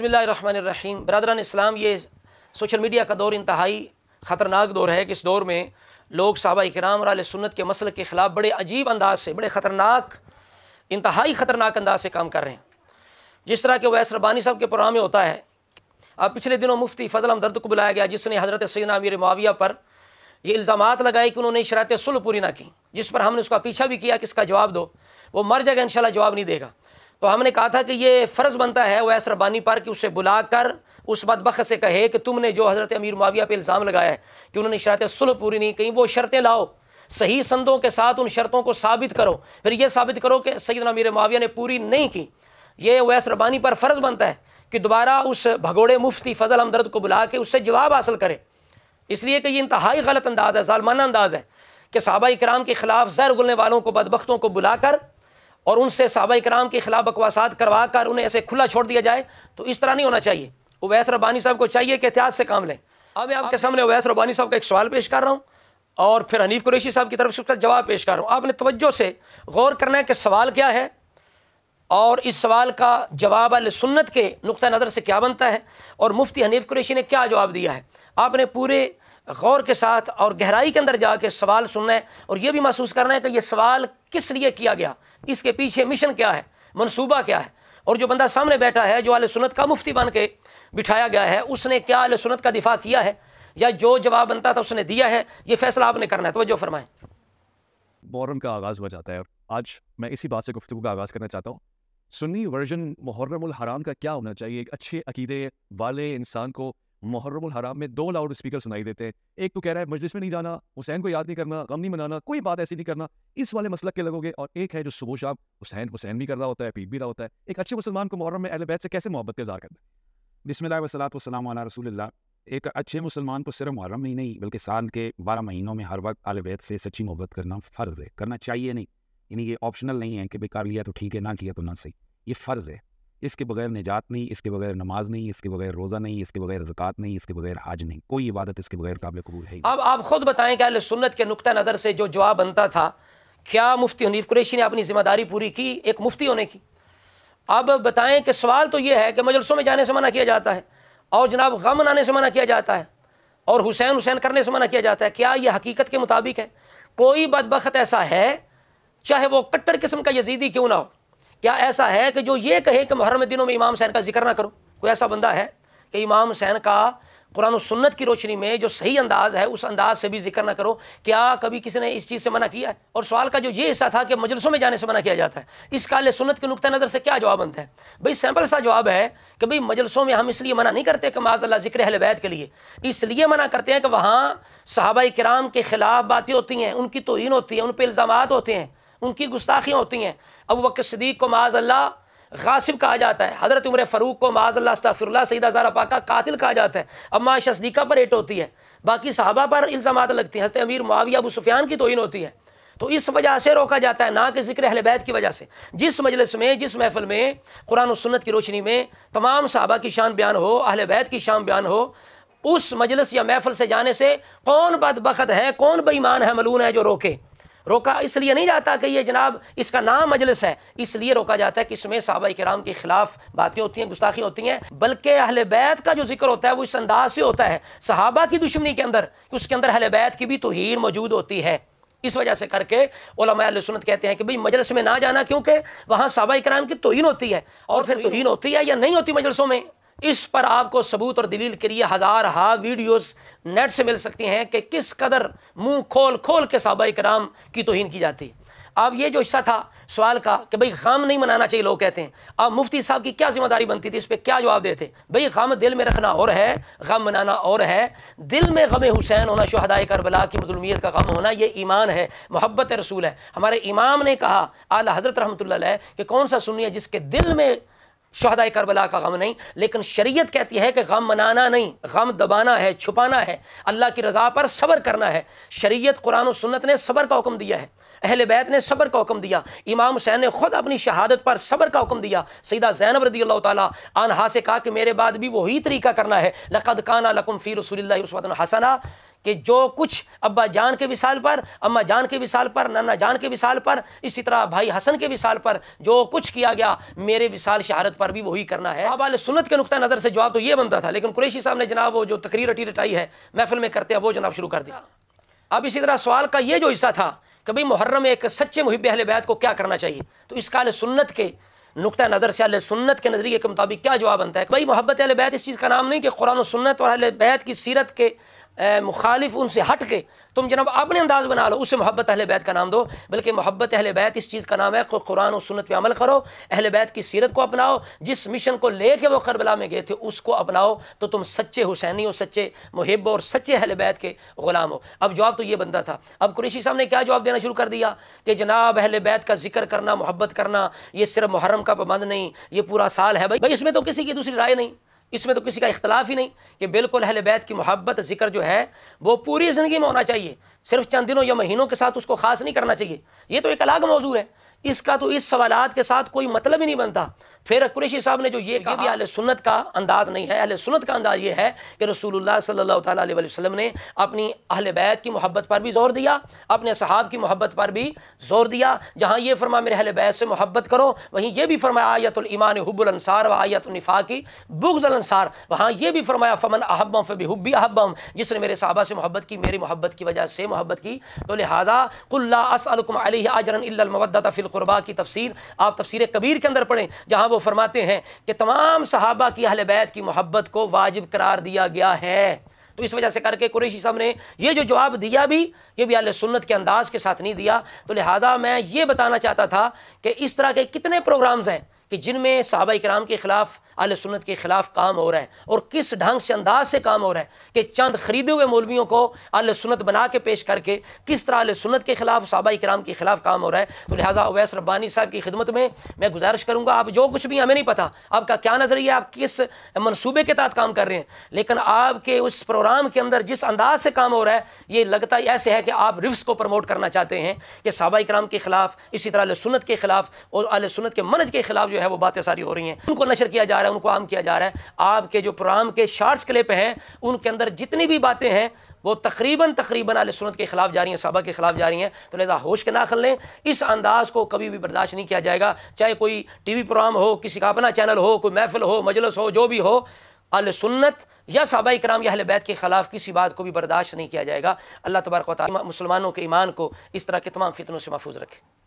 बसमीम बरदरान इस्लाम ये social media का दौर इंतहाई ख़तरनाक दौर है कि इस दौर में लोग साहबा कराम और सुन्नत के मसल के ख़िलाफ़ बड़े अजीब अंदाज से बड़े ख़तरनाक इंतहाई ख़तरनाक अंदाज से काम कर रहे हैं जिस तरह के वैस रबानी साहब के प्रोग्राम में होता है अब पिछले दिनों मुफ्ती फ़जल हमदर्द को बुलाया गया जिसने हज़रत सैना अमीर माविया पर यह इल्ज़ाम लगाए कि उन्होंने शरात सुल पूरी ना की जिस पर हमने उसका पीछा भी किया कि इसका जवाब दो वो मर जाएगा इन जवाब नहीं देगा तो हमने कहा था कि ये फ़र्ज़ बनता है वैस रब्बानी पर कि उससे बुला कर उस बदबख से कहे कि तुमने जो हज़रत अमीर माविया पर इल्ज़ाम लगाया है कि उन्होंने शरत सुलह पूरी नहीं कहीं वो शर्तें लाओ सही संदों के साथ उन शर्तों को साबित करो फिर ये साबित करो कि सैदना अमीर माविया ने पूरी नहीं की ये वैस रब्बानी पर फ़र्ज़ बनता है कि दोबारा उस भगोड़े मुफ्ती फजल हमदर्द को बुला के उससे जवाब हासिल करें इसलिए कि ये इंतहाई गलत अंदाज़ है जालमाना अंदाज़ है कि सहाबा कराम के ख़िलाफ़ जहर गुलने वालों को बदबख्तों को बुलाकर और उनसे सहाबा कराम के खिलाफ बकवासात करवा कर उन्हें ऐसे खुला छोड़ दिया जाए तो इस तरह नहीं होना चाहिए उवैस रबानी साहब को चाहिए कि एहतियात से काम लें अब मैं आपके सामने उवैस रबानी साहब का एक सवाल पेश कर रहा हूँ और फिर हनीफ कुरेशी साहब की तरफ से उसका जवाब पेश कर रहा हूँ आपने तवज्जो से गौर करना है कि सवाल क्या है और इस सवाल का जवाब अल सुन्नत के नुक़ नज़र से क्या बनता है और मुफ्ती हनीफ कुरेशी ने क्या जवाब दिया है आपने पूरे गौर के साथ और गहराई के अंदर जाके सवाल सुनना है और ये भी महसूस करना है कि यह सवाल किस लिए किया गया इसके पीछे मिशन क्या है मनसूबा क्या है और जो बंदा सामने बैठा है जो आल सुनत का मुफ्ती बन के बिठाया गया है उसने क्या आल सुनत का दिफा किया है या जो जवाब बनता था उसने दिया है ये फैसला आपने करना है तो जो फरमाए मुहर्रम का आगाज़ हुआ जाता है और आज मैं इसी बात से गुफ्तु का आगाज़ करना चाहता हूँ सुन्नी वर्जन मुहर्रम हराम का क्या होना चाहिए एक अच्छे अकीदे वाले इंसान को मुहर्रम हराम में दो लाउड स्पीकर सुनाई देते हैं एक तो कह रहा है मजलिस में नहीं जाना हुसैन को याद नहीं करना गम नहीं मनाना कोई बात ऐसी नहीं करना इस वाले मसलक के लगोगे और एक है जो सुबह शाम हुसैन हुसैन भी कर रहा होता है पीट भी रहा होता है एक अच्छे मुसलमान को मुहर्रम में अहल बैत से कैसे मोहब्बत का इजहार करना बिस्मिल्लाह वसलात वसलम रसूल एक अच्छे मुसलमान को सिर्फ मुहर्रम ही नहीं बल्कि साल के बारह महीनों में हर वक्त अल वैद से सच्ची मोहब्बत करना फ़र्ज़ है करना चाहिए नहीं यानी ये ऑप्शनल नहीं है कि भाई कर लिया तो ठीक है ना किया तो ना सही ये फ़र्ज़ है इसके बगैर निजात नहीं इसके बगैर नमाज नहीं इसके बगैर रोज़ा नहीं इसके बगैर जक़ात नहीं इसके बगैर हाज नहीं कोई इबादत इसके बगैर काबिल कबूल है अब आप खुद बताएं कि सुन्नत के नुक़ नज़र से जो जवाब बनता था क्या मुफ्ती हनीफ कुरेशी ने अपनी जिम्मेदारी पूरी की एक मुफ्ती होने की अब बताएं कि सवाल तो यह है कि मजलसों में जाने से मना किया जाता है और जनाब गम मनाने से मना किया जाता है और हुसैन हुसैन करने से मना किया जाता है क्या यह हकीकत के मुताबिक है कोई बदबख्त ऐसा है चाहे वो कट्टर किस्म का यजीदी क्यों ना हो क्या ऐसा है कि जो ये कहे कि मुहर्रम दिनों में इमाम हुसैन का जिक्र ना करो कोई ऐसा बंदा है कि इमाम हुसैन का कुरान सुन्नत की रोशनी में जो सही अंदाज़ है उस अंदाज से भी जिक्र ना करो क्या कभी किसी ने इस चीज़ से मना किया है और सवाल का जो ये हिस्सा था कि मजलसों में जाने से मना किया जाता है इस काले सुन्नत के नुक़ नज़र से क्या जवाब बनता है भाई सैंपल सा जवाब है कि भाई मजलसों में हम इसलिए मना नहीं करते कि माजल्ला जिक्र अहलबैत के लिए इसलिए मना करते हैं कि वहाँ सहाबा कराम के ख़िलाफ़ बातें होती हैं उनकी तोहन होती है उन पर इल्ज़ाम होते हैं उनकी गुस्ताखियाँ होती हैं अब वक्त सदीक को माज अल्लाह गासिब कहा जाता है हज़रत उम्र फ़रूक को माजल्ला तफ़िरल्ला सईदा ज़ारा पाका कातिल कहा जाता है अम्मा सदीका पर एट होती है बाकी साहबा पर इल्ज़ाम लगती हैं हंसते अमीर मुआविया अबू सुफियान की तोहन होती है तो इस वजह से रोका जाता है ना कि जिक्र अहलबैत की वजह से जिस मजलिस में जिस महफिल में कुरान सन्नत की रोशनी में तमाम साहबा की शान बयान हो अहलबैत की शान बयान हो उस मजलिस या महफिल से जाने से कौन बदबखत है कौन बेईमान है मलून है जो रोके रोका इसलिए नहीं जाता कि ये जनाब इसका नाम मजलिस है इसलिए रोका जाता है कि इसमें सहाबा कराम के खिलाफ बातें होती हैं गुस्ताखी होती हैं बल्कि अहल बैत का जो जिक्र होता है वो इस अंदाज से होता है सहाबा की दुश्मनी के अंदर कि उसके अंदर अहल बैत की भी तोहर मौजूद होती है इस वजह से करके सुनत कहते हैं कि भाई मजलिस में ना जाना क्योंकि वहाँ साहबा कराम की तोहन होती है और फिर तोहन होती है या नहीं होती मजलसों में इस पर आपको सबूत और दलील के लिए हज़ार हा वीडियोस नेट से मिल सकती हैं कि किस कदर मुंह खोल खोल के साहबा कराम की तोहन की जाती है अब ये जो हिस्सा था सवाल का कि भाई खाम नहीं मनाना चाहिए लोग कहते हैं अब मुफ्ती साहब की क्या जिम्मेदारी बनती थी इस पर क्या जवाब देते भाई खाम दिल में रखना और है गम मनाना और है दिल में गम हुसैन होना शहदाय करबला की मजलूमियत का गम होना ये ईमान है मोहब्बत रसूल है हमारे इमाम ने कहा आला हज़रत रहमत कि कौन सा सुनिए जिसके दिल में शहदा करबला का गम नहीं लेकिन शरीयत कहती है कि गम मनाना नहीं गम दबाना है छुपाना है अल्लाह की रज़ा पर सब्र करना है शरीयत कुरान और सुन्नत ने सब्र का हुक्म दिया है अहल बैत ने सब्र का हुक्म दिया इमाम हुसैन ने खुद अपनी शहादत पर सब्र का हुक्म दिया सईदा जैनब रदी अल्लाह तहा से कहा कि मेरे बाद भी वही तरीका करना है लकद काना लकुम फ़ी रसूल हसना कि जो कुछ अब्बा जान के विशाल पर अम्मा जान के विसाल पर नाना जान के विसाल पर इसी तरह भाई हसन के विशाल पर जो कुछ किया गया मेरे विशाल शहादत पर भी वही करना है अब सुनत के नुकता नज़र से जवाब तो ये बनता था लेकिन कुरेशी साहब ने जनाब वो जो तकरीर अटी रटाई है महफिल में करते हैं वो जनाब शुरू कर दिया अब इसी तरह सवाल का ये जो हिस्सा था कि भाई मुहर्रम एक सच्चे मुहिब अहल बैत को क्या करना चाहिए तो इसका अल सुन्नत के नुक़ नज़र से अल सुन्नत के नज़रिए के मुताबिक क्या जवाब बनता है भाई मोहब्बत अल बैत इस चीज़ का नाम नहीं कि कुरान सुन्नत और अल बैत की सीरत के मुखालिफ उनसे हट के तुम जनाब अपने अंदाज बना लो उसे मोहब्बत अहल बैत का नाम दो बल्कि मोहब्बत अहल बैत इस चीज़ का नाम है कुरान और सुनत पे अमल करो अहल बैत की सीरत को अपनाओ जिस मिशन को ले के वो करबला में गए थे उसको अपनाओ तो तुम सच्चे हुसैनी हो सच्चे मुहब और सच्चे अहल बैत के ग़ुलाम हो अब जवाब तो ये बनता था अब कुरेशी साहब ने क्या जवाब देना शुरू कर दिया कि जनाब अहल बैत का जिक्र करना मोहब्बत करना यह सिर्फ मुहर्रम का पाबंद नहीं ये पूरा साल है भाई भाई इसमें तो किसी की दूसरी राय नहीं इसमें तो किसी का इख्तलाफ ही नहीं कि बिल्कुल अहल बैत की मोहब्बत जिक्र जो है वो पूरी ज़िंदगी में होना चाहिए सिर्फ चंद दिनों या महीनों के साथ उसको खास नहीं करना चाहिए ये तो एक अलग मौजू है इसका तो इस सवाल के साथ कोई मतलब ही नहीं बनता फिर कुरेशी साहब ने जो ये कहा भी सुन्नत का अंदाज़ नहीं है अहल सुन्नत का अंदाज़ ये है कि रसूलुल्लाह सल्लल्लाहु अलैहि वसल्लम ने अपनी अहल बैत की मोहब्बत पर भी जोर दिया अपने सहाब की मोहब्बत पर भी जोर दिया जहाँ ये फरमा मेरे अहिल बैत से मोहब्बत करो वहीं ये भी फरमाया आयतुलमान हब्बुलसार व आयतुलनफ़ा की अनसार वहाँ ये भी फरमाया फ़मन अहब फ़ हब्बी अहबम जिसने मेरे साहबा से मोहब्बत की मेरी मोहब्बत की वजह से मोहब्बत की तो लिहाजा कुल्ला असलकुम अली आजरन फ़िलकुरबा की तफसीर आप तफसीर कबीर के अंदर पढ़ें जहाँ वो फरमाते हैं कि तमाम सहाबा की अहल बैत की मोहब्बत को वाजिब करार दिया गया है तो इस वजह से करके कुरेशी साहब ने ये जो जवाब दिया भी ये भी आल सुन्नत के अंदाज के साथ नहीं दिया तो लिहाजा मैं ये बताना चाहता था कि इस तरह के कितने प्रोग्राम्स हैं कि जिनमें साहबा इक्राम के ख़िलाफ़ आल सुनत के ख़िलाफ़ काम हो रहा है और किस ढंग से अंदाज से काम हो रहा है कि चंद ख़रीदे हुए मौलवियों को आल सुनत बना के पेश करके किस तरह आल सुनत के ख़िलाफ़ साहबा इक्राम के ख़िलाफ़ काम हो रहा है तो लिहाजा अवैस रब्बानी साहब की खिदमत में मैं गुजारिश करूँगा आप जो कुछ भी हमें नहीं पता आपका क्या नज़रिया आप किस मनसूबे के तहत काम कर रहे हैं लेकिन आपके उस प्रोग्राम के अंदर जिस अंदाज से काम हो रहा है ये लगता ऐसे है कि आप रिफ्स को प्रमोट करना चाहते हैं कि साहबा इक्राम के ख़िलाफ़ इसी तरह सुनत के ख़िलाफ़ और आल सुनत के मनज के ख़िलाफ़ जो है वो बातें सारी हो रही हैं उनको नशर किया जा रहा है उनको आम किया जा रहा है आपके जो प्रोग्राम के शार्ट्स क्लिप हैं उनके अंदर जितनी भी बातें हैं वो तकरीबन तकरीबन आल सुनत के खिलाफ जा रही हैं सबा के खिलाफ जा रही हैं तो लिहाजा होश के नाखल लें इस अंदाज को कभी भी बर्दाश्त नहीं किया जाएगा चाहे कोई टी वी प्रोग्राम हो किसी का अपना चैनल हो कोई महफिल हो मजलस हो जो भी हो अल सुन्नत या सबा कराम या बैत के ख़िलाफ़ किसी बात को भी बर्दाश्त नहीं किया जाएगा अल्लाह तबारक मुसलमानों के ईमान को इस तरह के तमाम फितनों से महफूज रखें